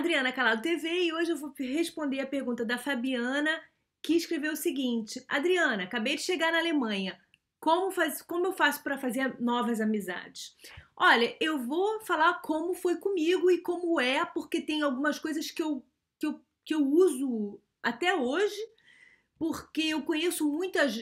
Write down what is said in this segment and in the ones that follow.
Adriana Calado TV e hoje eu vou responder a pergunta da Fabiana que escreveu o seguinte: Adriana, acabei de chegar na Alemanha. Como, faz, como eu faço para fazer novas amizades? Olha, eu vou falar como foi comigo e como é, porque tem algumas coisas que eu, que eu, que eu uso até hoje, porque eu conheço muitas.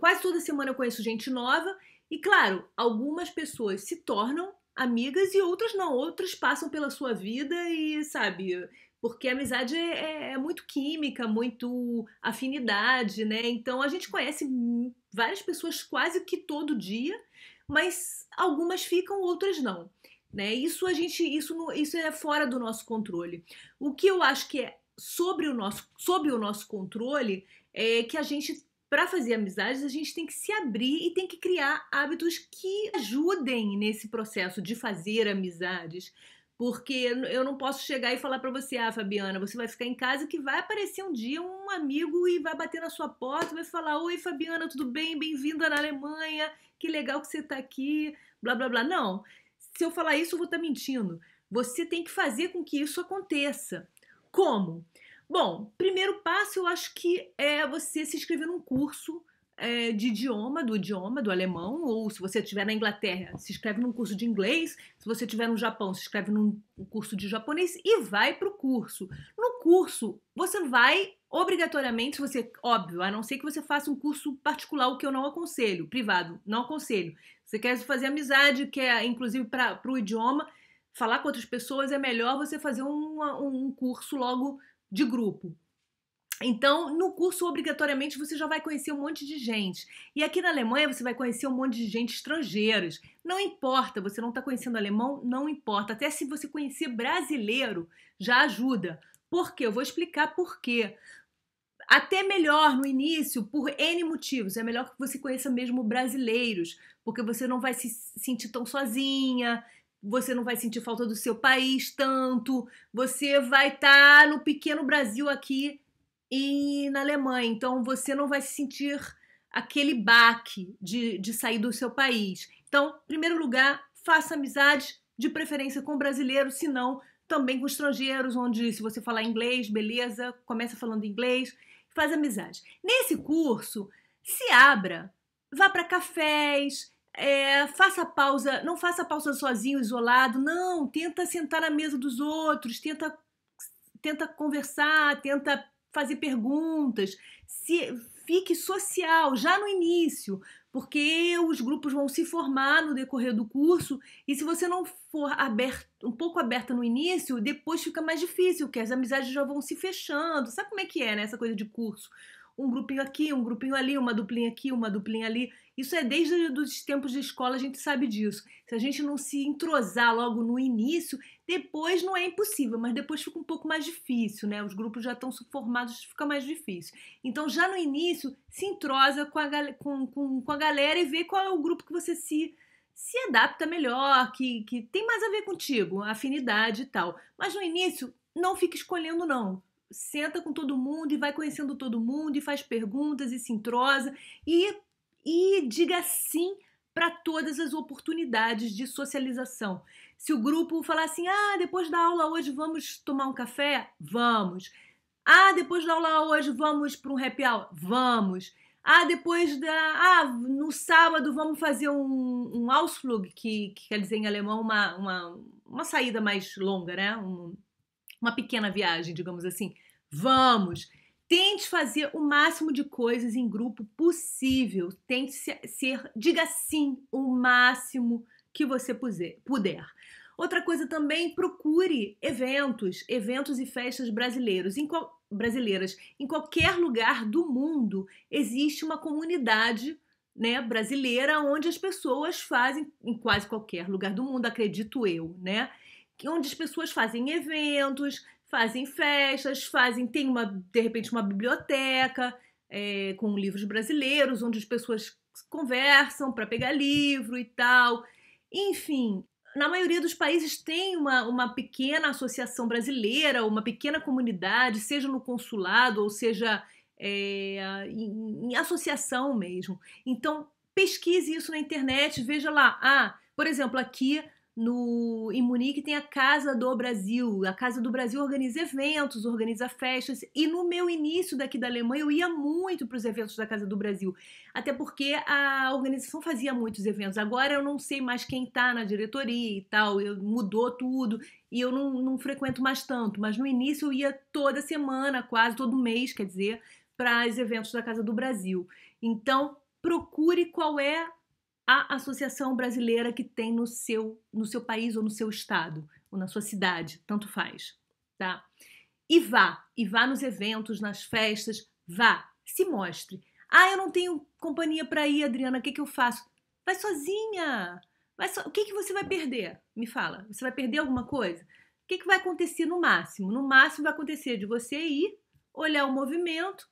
Quase toda semana eu conheço gente nova, e claro, algumas pessoas se tornam amigas e outras não, outras passam pela sua vida e, sabe, porque a amizade é, é, é, muito química, muito afinidade, né? Então a gente conhece várias pessoas quase que todo dia, mas algumas ficam, outras não. Né? Isso a gente, isso, isso é fora do nosso controle. O que eu acho que é sobre o nosso, sobre o nosso controle é que a gente para fazer amizades, a gente tem que se abrir e tem que criar hábitos que ajudem nesse processo de fazer amizades. Porque eu não posso chegar e falar para você, ah, Fabiana, você vai ficar em casa que vai aparecer um dia um amigo e vai bater na sua porta, vai falar: Oi, Fabiana, tudo bem? Bem-vinda na Alemanha, que legal que você está aqui, blá, blá, blá. Não. Se eu falar isso, eu vou estar tá mentindo. Você tem que fazer com que isso aconteça. Como? Bom, primeiro passo eu acho que é você se inscrever num curso é, de idioma, do idioma, do alemão, ou se você estiver na Inglaterra, se inscreve num curso de inglês, se você estiver no Japão, se inscreve num curso de japonês e vai para o curso. No curso, você vai obrigatoriamente, você, óbvio, a não ser que você faça um curso particular, o que eu não aconselho, privado, não aconselho. Você quer fazer amizade, quer, inclusive, para o idioma, falar com outras pessoas, é melhor você fazer um, um curso logo de grupo. Então, no curso, obrigatoriamente, você já vai conhecer um monte de gente. E aqui na Alemanha, você vai conhecer um monte de gente estrangeiros. Não importa, você não está conhecendo alemão, não importa. Até se você conhecer brasileiro, já ajuda. Por quê? Eu vou explicar por quê. Até melhor no início, por N motivos. É melhor que você conheça mesmo brasileiros, porque você não vai se sentir tão sozinha, você não vai sentir falta do seu país tanto, você vai estar tá no pequeno Brasil aqui e na Alemanha, então você não vai sentir aquele baque de, de sair do seu país. Então, em primeiro lugar, faça amizade de preferência com brasileiros, se não também com estrangeiros, onde se você falar inglês, beleza, começa falando inglês, faz amizade. Nesse curso, se abra, vá para cafés, é, faça pausa, não faça pausa sozinho, isolado, não. Tenta sentar na mesa dos outros, tenta, tenta conversar, tenta fazer perguntas. Se, fique social já no início, porque os grupos vão se formar no decorrer do curso e se você não for aberto, um pouco aberta no início, depois fica mais difícil, porque as amizades já vão se fechando. Sabe como é que é, né, essa coisa de curso? um grupinho aqui, um grupinho ali, uma duplinha aqui, uma duplinha ali. Isso é desde os tempos de escola, a gente sabe disso. Se a gente não se entrosar logo no início, depois não é impossível, mas depois fica um pouco mais difícil, né? Os grupos já estão formados, fica mais difícil. Então, já no início, se entrosa com a, com, com, com a galera e vê qual é o grupo que você se se adapta melhor, que, que tem mais a ver contigo, afinidade e tal. Mas no início, não fique escolhendo, não senta com todo mundo e vai conhecendo todo mundo e faz perguntas e se entrosa e, e diga sim para todas as oportunidades de socialização. Se o grupo falar assim: ah, depois da aula hoje vamos tomar um café? Vamos. Ah, depois da aula hoje vamos para um happy hour? Vamos. Ah, depois da. Ah, no sábado vamos fazer um, um Ausflug, que, que quer dizer em alemão uma, uma, uma saída mais longa, né? Um, uma pequena viagem, digamos assim. Vamos! Tente fazer o máximo de coisas em grupo possível. Tente ser, diga sim o máximo que você puder. Outra coisa também, procure eventos, eventos e festas brasileiros. Em qual, brasileiras. Em qualquer lugar do mundo existe uma comunidade né, brasileira onde as pessoas fazem, em quase qualquer lugar do mundo, acredito eu, né? Onde as pessoas fazem eventos, fazem festas, fazem tem uma de repente uma biblioteca é, com livros brasileiros, onde as pessoas conversam para pegar livro e tal. Enfim, na maioria dos países tem uma, uma pequena associação brasileira, uma pequena comunidade, seja no consulado ou seja é, em, em associação mesmo. Então pesquise isso na internet, veja lá. Ah, por exemplo, aqui no, em Munique tem a Casa do Brasil. A Casa do Brasil organiza eventos, organiza festas. E no meu início daqui da Alemanha, eu ia muito para os eventos da Casa do Brasil. Até porque a organização fazia muitos eventos. Agora eu não sei mais quem está na diretoria e tal. Eu, mudou tudo e eu não, não frequento mais tanto. Mas no início eu ia toda semana, quase todo mês, quer dizer, para os eventos da Casa do Brasil. Então, procure qual é a associação brasileira que tem no seu, no seu país ou no seu estado, ou na sua cidade, tanto faz, tá? E vá, e vá nos eventos, nas festas, vá, se mostre. Ah, eu não tenho companhia para ir, Adriana, o que, que eu faço? Vai sozinha! Vai so... O que, que você vai perder? Me fala, você vai perder alguma coisa? O que, que vai acontecer no máximo? No máximo vai acontecer de você ir, olhar o movimento,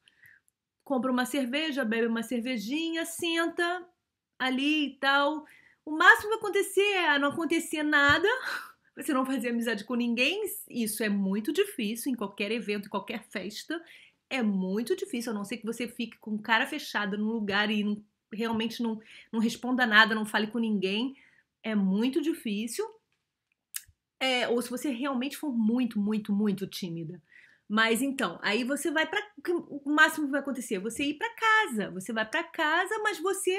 compra uma cerveja, bebe uma cervejinha, senta, ali e tal. O máximo que acontecer é ah, não acontecer nada, você não fazer amizade com ninguém. Isso é muito difícil em qualquer evento, em qualquer festa. É muito difícil, a não ser que você fique com cara fechada num lugar e não, realmente não, não responda nada, não fale com ninguém. É muito difícil. É, ou se você realmente for muito, muito, muito tímida. Mas então, aí você vai para o máximo que vai acontecer, é você ir para casa. Você vai para casa, mas você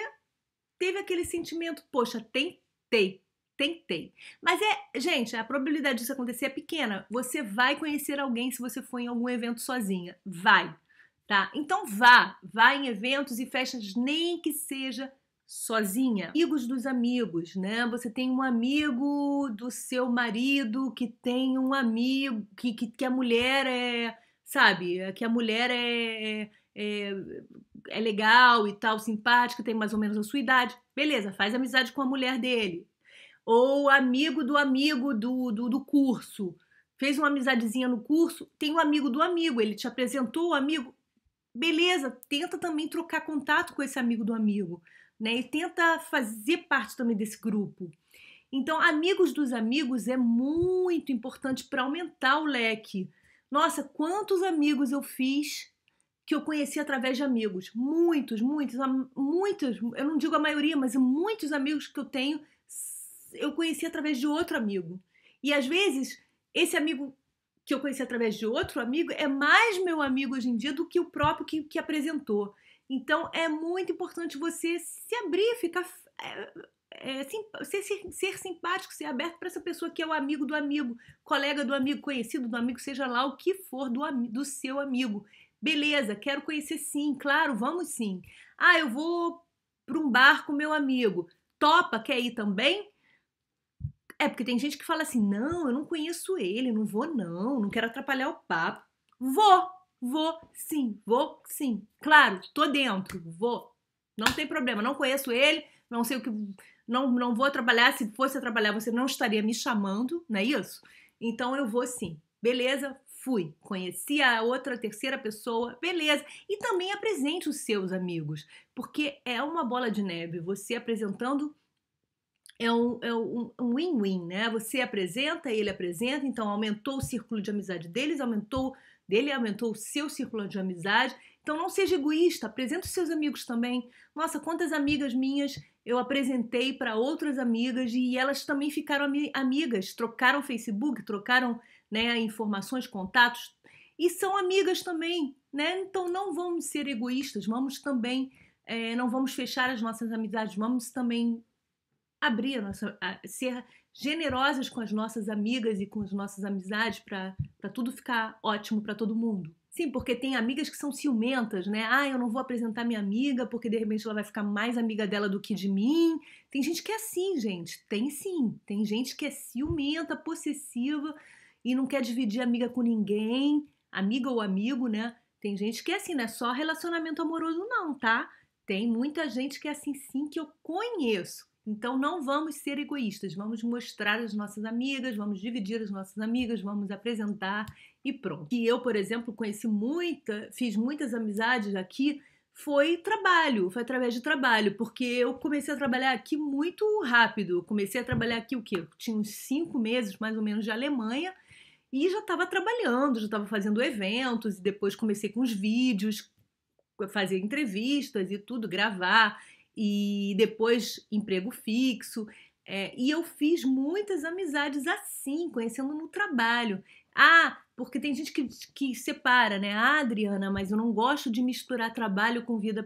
teve aquele sentimento, poxa, tentei, tentei. Mas é, gente, a probabilidade disso acontecer é pequena. Você vai conhecer alguém se você for em algum evento sozinha. Vai, tá? Então vá, vá em eventos e festas, nem que seja sozinha. Amigos dos amigos, né? Você tem um amigo do seu marido que tem um amigo que, que, que a mulher é, sabe, que a mulher é, é é, é legal e tal, simpática, tem mais ou menos a sua idade. Beleza, faz amizade com a mulher dele. Ou amigo do amigo do, do, do curso. Fez uma amizadezinha no curso, tem um amigo do amigo, ele te apresentou o amigo. Beleza, tenta também trocar contato com esse amigo do amigo, né? E tenta fazer parte também desse grupo. Então, amigos dos amigos é muito importante para aumentar o leque. Nossa, quantos amigos eu fiz que eu conheci através de amigos. Muitos, muitos, muitos, eu não digo a maioria, mas muitos amigos que eu tenho, eu conheci através de outro amigo. E às vezes, esse amigo que eu conheci através de outro amigo é mais meu amigo hoje em dia do que o próprio que, que apresentou. Então é muito importante você se abrir, ficar. É, é, sim, ser, ser, simpático, ser aberto para essa pessoa que é o amigo do amigo, colega do amigo, conhecido do amigo, seja lá o que for do, do seu amigo. Beleza, quero conhecer sim, claro, vamos sim. Ah, eu vou para um bar com meu amigo. Topa, quer ir também? É porque tem gente que fala assim: não, eu não conheço ele, não vou não, não quero atrapalhar o papo. Vou, vou sim, vou sim. Claro, tô dentro, vou. Não tem problema, não conheço ele, não sei o que. Não, não vou trabalhar. Se fosse trabalhar, você não estaria me chamando, não é isso? Então eu vou sim. Beleza, fui, conheci a outra, terceira pessoa, beleza. E também apresente os seus amigos, porque é uma bola de neve. Você apresentando é um win-win, é um, um né? Você apresenta, ele apresenta, então aumentou o círculo de amizade deles, aumentou dele, aumentou o seu círculo de amizade. Então não seja egoísta, apresente os seus amigos também. Nossa, quantas amigas minhas eu apresentei para outras amigas e elas também ficaram amigas, trocaram Facebook, trocaram né, informações, contatos, e são amigas também, né? Então não vamos ser egoístas, vamos também, é, não vamos fechar as nossas amizades, vamos também abrir, nossa, ser generosas com as nossas amigas e com as nossas amizades para tudo ficar ótimo para todo mundo. Sim, porque tem amigas que são ciumentas, né? Ah, eu não vou apresentar minha amiga porque de repente ela vai ficar mais amiga dela do que de mim. Tem gente que é assim, gente. Tem sim. Tem gente que é ciumenta, possessiva e não quer dividir amiga com ninguém, amiga ou amigo, né? Tem gente que é assim, não é só relacionamento amoroso, não, tá? Tem muita gente que é assim, sim, que eu conheço. Então não vamos ser egoístas, vamos mostrar as nossas amigas, vamos dividir as nossas amigas, vamos apresentar e pronto. E eu, por exemplo, conheci muita, fiz muitas amizades aqui, foi trabalho, foi através de trabalho, porque eu comecei a trabalhar aqui muito rápido. comecei a trabalhar aqui o quê? Eu tinha uns cinco meses mais ou menos de Alemanha e já estava trabalhando, já estava fazendo eventos, e depois comecei com os vídeos, fazer entrevistas e tudo, gravar, e depois emprego fixo. É, e eu fiz muitas amizades assim, conhecendo no trabalho. Ah, porque tem gente que, que separa, né? Ah, Adriana, mas eu não gosto de misturar trabalho com vida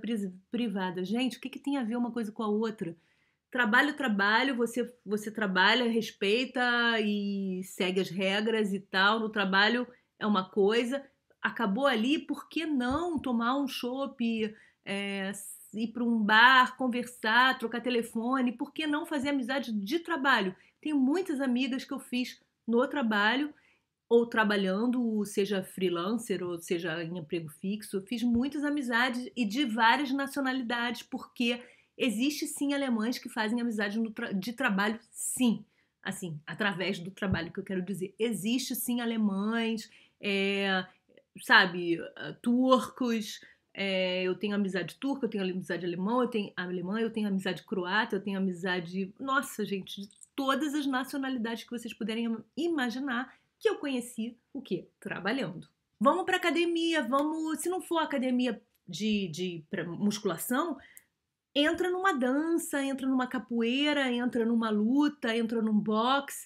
privada. Gente, o que, que tem a ver uma coisa com a outra? trabalho, trabalho, você, você trabalha, respeita e segue as regras e tal. No trabalho é uma coisa. Acabou ali, por que não tomar um chope, é, ir para um bar, conversar, trocar telefone? Por que não fazer amizade de trabalho? Tenho muitas amigas que eu fiz no trabalho ou trabalhando, seja freelancer ou seja em emprego fixo, fiz muitas amizades e de várias nacionalidades, porque Existe sim alemães que fazem amizade tra de trabalho, sim. Assim, através do trabalho que eu quero dizer. Existe sim alemães, é, sabe, ah, turcos. É, eu tenho amizade turca, eu tenho amizade alemã, eu tenho alemã, eu tenho amizade croata, eu tenho amizade. Nossa, gente, de todas as nacionalidades que vocês puderem imaginar que eu conheci o quê? Trabalhando. Vamos para academia, vamos. Se não for academia de, de musculação, entra numa dança, entra numa capoeira, entra numa luta, entra num boxe.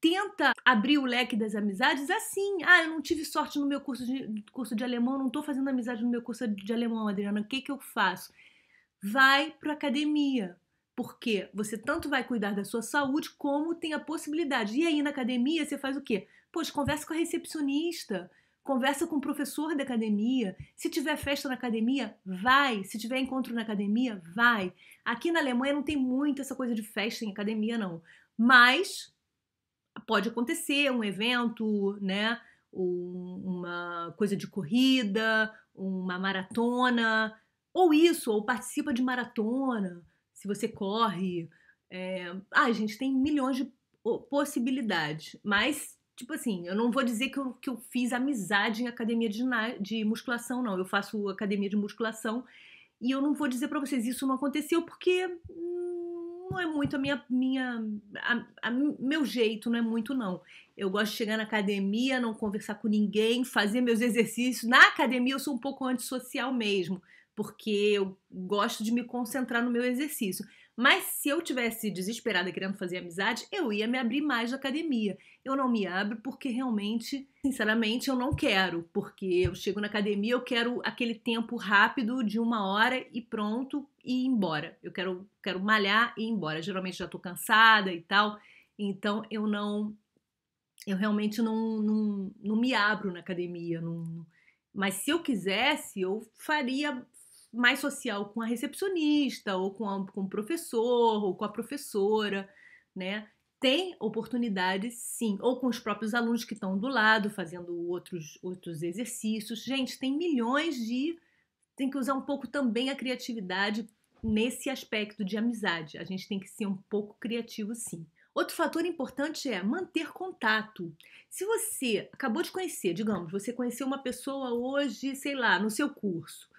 Tenta abrir o leque das amizades assim. Ah, eu não tive sorte no meu curso de, curso de alemão, não estou fazendo amizade no meu curso de alemão, Adriana. O que, que eu faço? Vai para academia, porque você tanto vai cuidar da sua saúde como tem a possibilidade. E aí na academia você faz o quê? Poxa, conversa com a recepcionista, conversa com o professor da academia. Se tiver festa na academia, vai. Se tiver encontro na academia, vai. Aqui na Alemanha não tem muito essa coisa de festa em academia, não. Mas pode acontecer um evento, né? Uma coisa de corrida, uma maratona, ou isso, ou participa de maratona, se você corre. É... Ah, gente, tem milhões de possibilidades, mas Tipo assim, eu não vou dizer que eu, que eu fiz amizade em academia de, de musculação, não. Eu faço academia de musculação e eu não vou dizer para vocês isso não aconteceu porque hum, não é muito a minha minha a, a, meu jeito não é muito não eu gosto de chegar na academia não conversar com ninguém fazer meus exercícios na academia eu sou um pouco antissocial mesmo porque eu gosto de me concentrar no meu exercício. Mas se eu tivesse desesperada querendo fazer amizade, eu ia me abrir mais na academia. Eu não me abro porque realmente, sinceramente, eu não quero. Porque eu chego na academia, eu quero aquele tempo rápido de uma hora e pronto e ir embora. Eu quero, quero malhar e ir embora. Geralmente já tô cansada e tal. Então eu não. Eu realmente não, não, não me abro na academia. Não, mas se eu quisesse, eu faria mais social com a recepcionista, ou com, a, com o professor, ou com a professora, né? Tem oportunidade, sim, ou com os próprios alunos que estão do lado fazendo outros, outros exercícios. Gente, tem milhões de. Tem que usar um pouco também a criatividade nesse aspecto de amizade. A gente tem que ser um pouco criativo, sim. Outro fator importante é manter contato. Se você acabou de conhecer, digamos, você conheceu uma pessoa hoje, sei lá, no seu curso,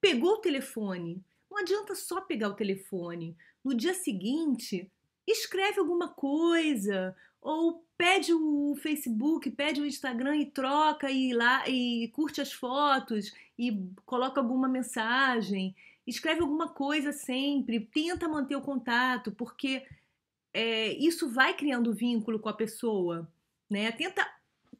Pegou o telefone. Não adianta só pegar o telefone. No dia seguinte, escreve alguma coisa ou pede o Facebook, pede o Instagram e troca e lá e curte as fotos e coloca alguma mensagem, escreve alguma coisa sempre, tenta manter o contato porque é, isso vai criando vínculo com a pessoa, né? Tenta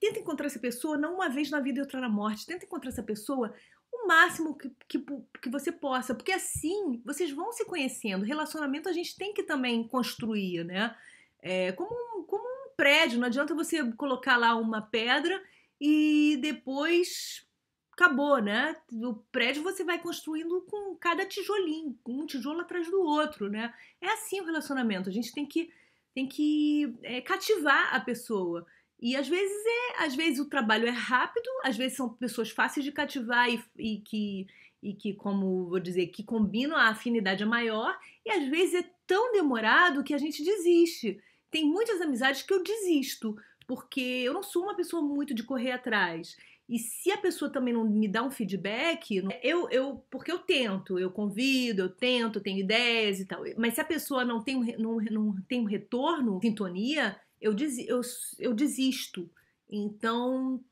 Tenta encontrar essa pessoa, não uma vez na vida e outra na morte. Tenta encontrar essa pessoa o máximo que, que, que você possa, porque assim vocês vão se conhecendo. Relacionamento a gente tem que também construir, né? É, como, um, como um prédio, não adianta você colocar lá uma pedra e depois acabou, né? O prédio você vai construindo com cada tijolinho, um tijolo atrás do outro, né? É assim o relacionamento. A gente tem que, tem que é, cativar a pessoa. E às vezes é, às vezes o trabalho é rápido, às vezes são pessoas fáceis de cativar e, e que e que, como vou dizer, que combinam a afinidade é maior, e às vezes é tão demorado que a gente desiste. Tem muitas amizades que eu desisto, porque eu não sou uma pessoa muito de correr atrás. E se a pessoa também não me dá um feedback, eu, eu porque eu tento, eu convido, eu tento, eu tenho ideias e tal. Mas se a pessoa não tem um, não, não tem um retorno, sintonia, eu, des, eu, eu desisto. Então,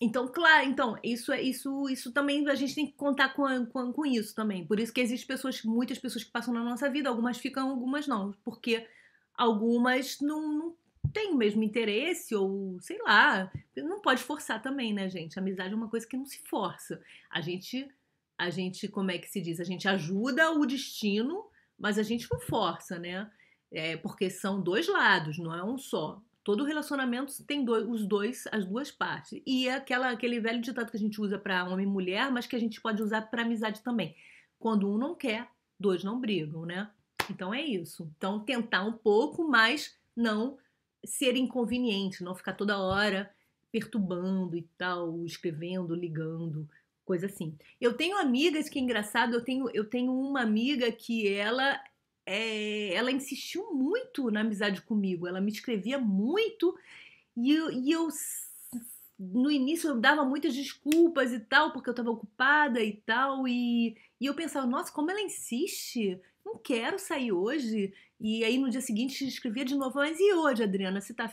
então, claro, então, isso é isso, isso também a gente tem que contar com, com, com, isso também. Por isso que existem pessoas, muitas pessoas que passam na nossa vida, algumas ficam, algumas não, porque algumas não, não têm o mesmo interesse, ou sei lá, não pode forçar também, né, gente? Amizade é uma coisa que não se força. A gente, a gente, como é que se diz? A gente ajuda o destino, mas a gente não força, né? É, porque são dois lados, não é um só. Todo relacionamento tem dois, os dois, as duas partes. E é aquela, aquele velho ditado que a gente usa para homem e mulher, mas que a gente pode usar para amizade também. Quando um não quer, dois não brigam, né? Então é isso. Então tentar um pouco, mas não ser inconveniente, não ficar toda hora perturbando e tal, escrevendo, ligando, coisa assim. Eu tenho amigas que é engraçado, eu tenho eu tenho uma amiga que ela é, ela insistiu muito na amizade comigo, ela me escrevia muito e eu, e eu no início eu dava muitas desculpas e tal, porque eu estava ocupada e tal, e, e eu pensava, nossa, como ela insiste, não quero sair hoje. E aí no dia seguinte escrevia de novo, mas e hoje, Adriana, você tá.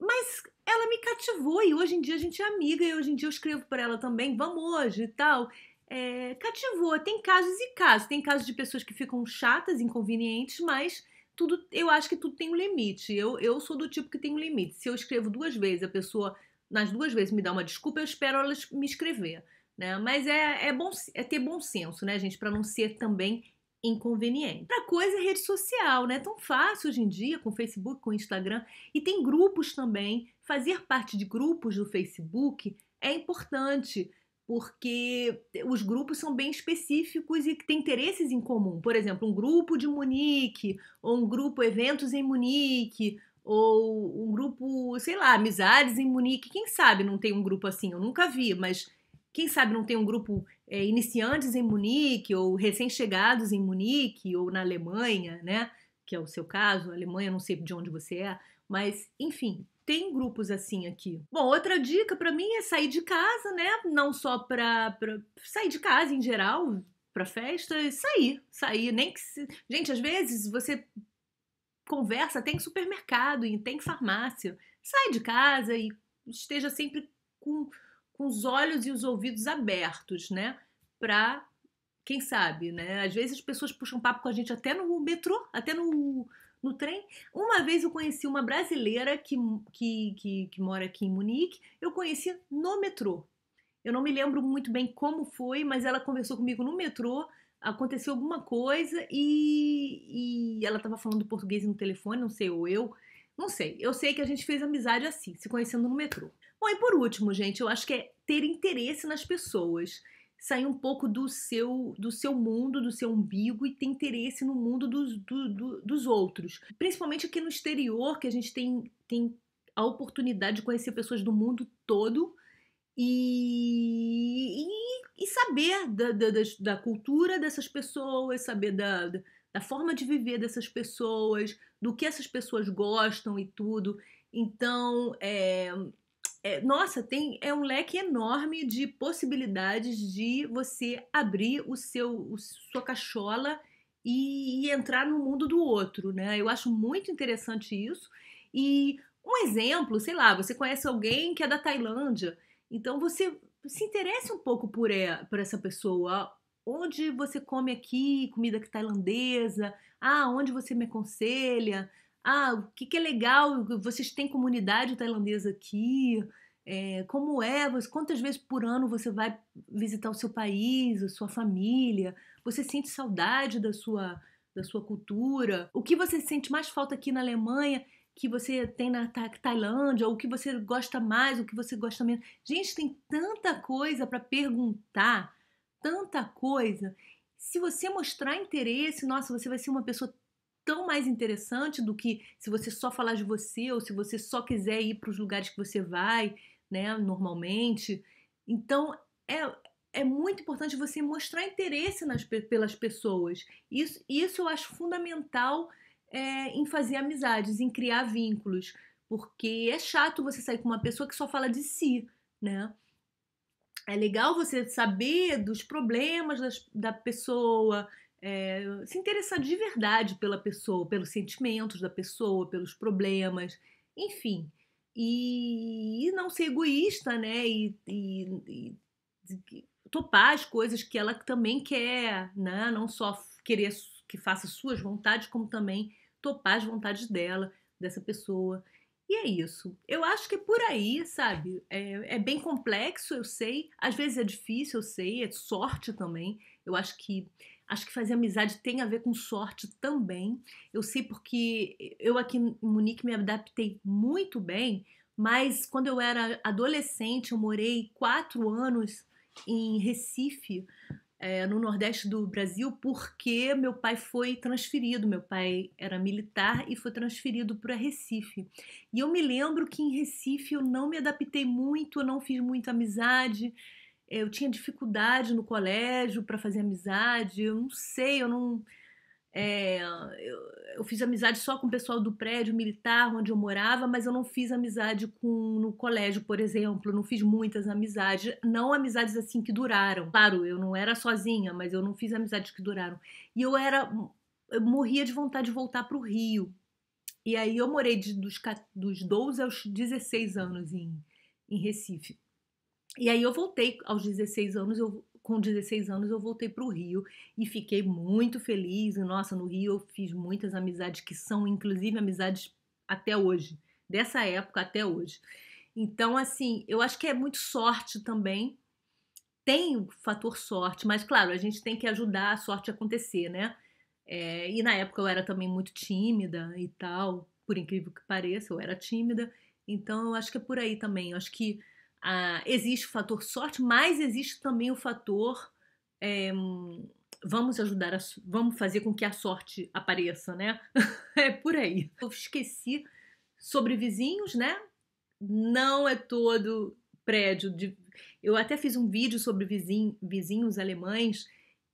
Mas ela me cativou e hoje em dia a gente é amiga e hoje em dia eu escrevo para ela também, vamos hoje e tal é, cativou. Tem casos e casos. Tem casos de pessoas que ficam chatas, inconvenientes, mas tudo, eu acho que tudo tem um limite. Eu, eu sou do tipo que tem um limite. Se eu escrevo duas vezes, a pessoa nas duas vezes me dá uma desculpa, eu espero ela me escrever. Né? Mas é, é, bom, é ter bom senso, né, gente, para não ser também inconveniente. Outra coisa é rede social, né? É tão fácil hoje em dia com Facebook, com Instagram e tem grupos também. Fazer parte de grupos do Facebook é importante porque os grupos são bem específicos e têm interesses em comum. Por exemplo, um grupo de Munique, ou um grupo eventos em Munique, ou um grupo, sei lá, amizades em Munique. Quem sabe não tem um grupo assim? Eu nunca vi, mas quem sabe não tem um grupo é, iniciantes em Munique, ou recém-chegados em Munique, ou na Alemanha, né? Que é o seu caso, a Alemanha, não sei de onde você é, mas enfim, tem grupos assim aqui. Bom, outra dica para mim é sair de casa, né? Não só para sair de casa em geral, para festa, sair, sair, nem que se... gente, às vezes você conversa, tem supermercado e tem farmácia. Sai de casa e esteja sempre com, com os olhos e os ouvidos abertos, né? Para quem sabe, né? Às vezes as pessoas puxam papo com a gente até no metrô, até no no trem. Uma vez eu conheci uma brasileira que, que, que, que mora aqui em Munique, eu conheci no metrô. Eu não me lembro muito bem como foi, mas ela conversou comigo no metrô. Aconteceu alguma coisa e, e ela estava falando português no telefone, não sei, ou eu. Não sei. Eu sei que a gente fez amizade assim, se conhecendo no metrô. Bom, e por último, gente, eu acho que é ter interesse nas pessoas sair um pouco do seu do seu mundo, do seu umbigo e ter interesse no mundo dos, do, do, dos outros. Principalmente aqui no exterior, que a gente tem, tem a oportunidade de conhecer pessoas do mundo todo e, e, e saber da, da, da, cultura dessas pessoas, saber da, da forma de viver dessas pessoas, do que essas pessoas gostam e tudo. Então, é, é, nossa, tem é um leque enorme de possibilidades de você abrir o seu o, sua cachola e, e, entrar no mundo do outro, né? Eu acho muito interessante isso. E um exemplo, sei lá, você conhece alguém que é da Tailândia, então você se interessa um pouco por, é por essa pessoa. Onde você come aqui comida tailandesa? Ah, onde você me aconselha? Ah, o que, que é legal? Vocês têm comunidade tailandesa aqui? É, como é? Quantas vezes por ano você vai visitar o seu país, a sua família? Você sente saudade da sua, da sua cultura? O que você sente mais falta aqui na Alemanha? que você tem na Tailândia, ou o que você gosta mais, o que você gosta menos. Gente, tem tanta coisa para perguntar, tanta coisa. Se você mostrar interesse, nossa, você vai ser uma pessoa tão mais interessante do que se você só falar de você ou se você só quiser ir para os lugares que você vai, né, normalmente. Então, é, é muito importante você mostrar interesse nas, pelas pessoas. Isso, isso eu acho fundamental é, em fazer amizades, em criar vínculos, porque é chato você sair com uma pessoa que só fala de si, né? É legal você saber dos problemas das, da pessoa, é, se interessar de verdade pela pessoa, pelos sentimentos da pessoa, pelos problemas, enfim. E, e não ser egoísta, né? E, e, e, topar as coisas que ela também quer, né? Não só querer que faça suas vontades, como também topar as vontades dela, dessa pessoa. E é isso. Eu acho que é por aí, sabe? É, é bem complexo, eu sei. Às vezes é difícil, eu sei. É sorte também. Eu acho que Acho que fazer amizade tem a ver com sorte também. Eu sei porque eu aqui em Munique me adaptei muito bem, mas quando eu era adolescente, eu morei quatro anos em Recife, é, no Nordeste do Brasil, porque meu pai foi transferido. Meu pai era militar e foi transferido para Recife. E eu me lembro que em Recife eu não me adaptei muito, eu não fiz muita amizade eu tinha dificuldade no colégio para fazer amizade, eu não sei, eu não. É, eu, eu, fiz amizade só com o pessoal do prédio militar onde eu morava, mas eu não fiz amizade com no colégio, por exemplo. não fiz muitas amizades, não amizades assim que duraram. Claro, eu não era sozinha, mas eu não fiz amizades que duraram. E eu era, eu morria de vontade de voltar para o Rio. E aí eu morei de, dos, dos 12 aos 16 anos em, em Recife. E aí eu voltei aos 16 anos, eu com 16 anos eu voltei para o Rio e fiquei muito feliz. Nossa, no Rio eu fiz muitas amizades que são inclusive amizades até hoje, dessa época até hoje. Então, assim, eu acho que é muito sorte também. Tem o fator sorte, mas claro, a gente tem que ajudar a sorte a acontecer, né? É, e na época eu era também muito tímida e tal, por incrível que pareça, eu era tímida. Então eu acho que é por aí também. Eu acho que ah, existe o fator sorte, mas existe também o fator é, vamos ajudar, a, vamos fazer com que a sorte apareça, né? é por aí. Eu esqueci sobre vizinhos, né? Não é todo prédio. De, eu até fiz um vídeo sobre vizinho, vizinhos alemães.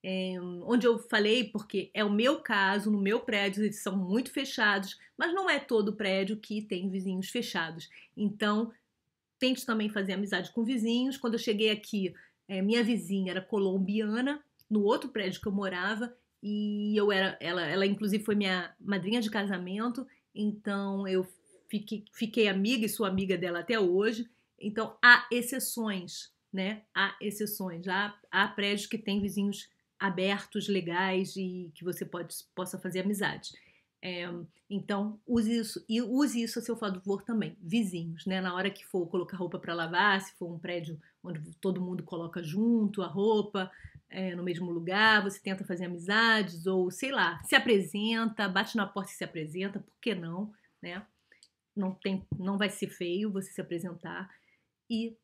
É, onde eu falei, porque é o meu caso, no meu prédio eles são muito fechados, mas não é todo prédio que tem vizinhos fechados. Então, tente também fazer amizade com vizinhos. Quando eu cheguei aqui, é, minha vizinha era colombiana, no outro prédio que eu morava, e eu era, ela, ela inclusive foi minha madrinha de casamento, então eu fiquei, fiquei amiga e sou amiga dela até hoje. Então há exceções, né? Há exceções. Há, há prédios que têm vizinhos abertos, legais e que você pode, possa fazer amizade. É, então, use isso e use isso a seu favor também, vizinhos, né? Na hora que for colocar roupa para lavar, se for um prédio onde todo mundo coloca junto a roupa é, no mesmo lugar, você tenta fazer amizades ou sei lá, se apresenta, bate na porta e se apresenta, por que não, né? Não, tem, não vai ser feio você se apresentar. E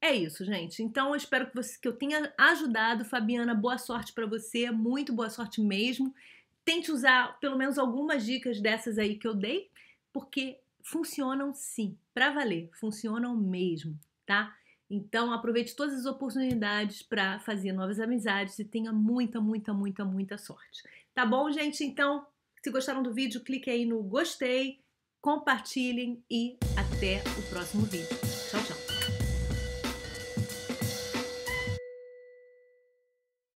é isso, gente. Então, eu espero que, você, que eu tenha ajudado. Fabiana, boa sorte para você, muito boa sorte mesmo tente usar pelo menos algumas dicas dessas aí que eu dei, porque funcionam sim, para valer, funcionam mesmo, tá? Então aproveite todas as oportunidades para fazer novas amizades e tenha muita, muita, muita, muita sorte. Tá bom, gente? Então, se gostaram do vídeo, clique aí no gostei, compartilhem e até o próximo vídeo.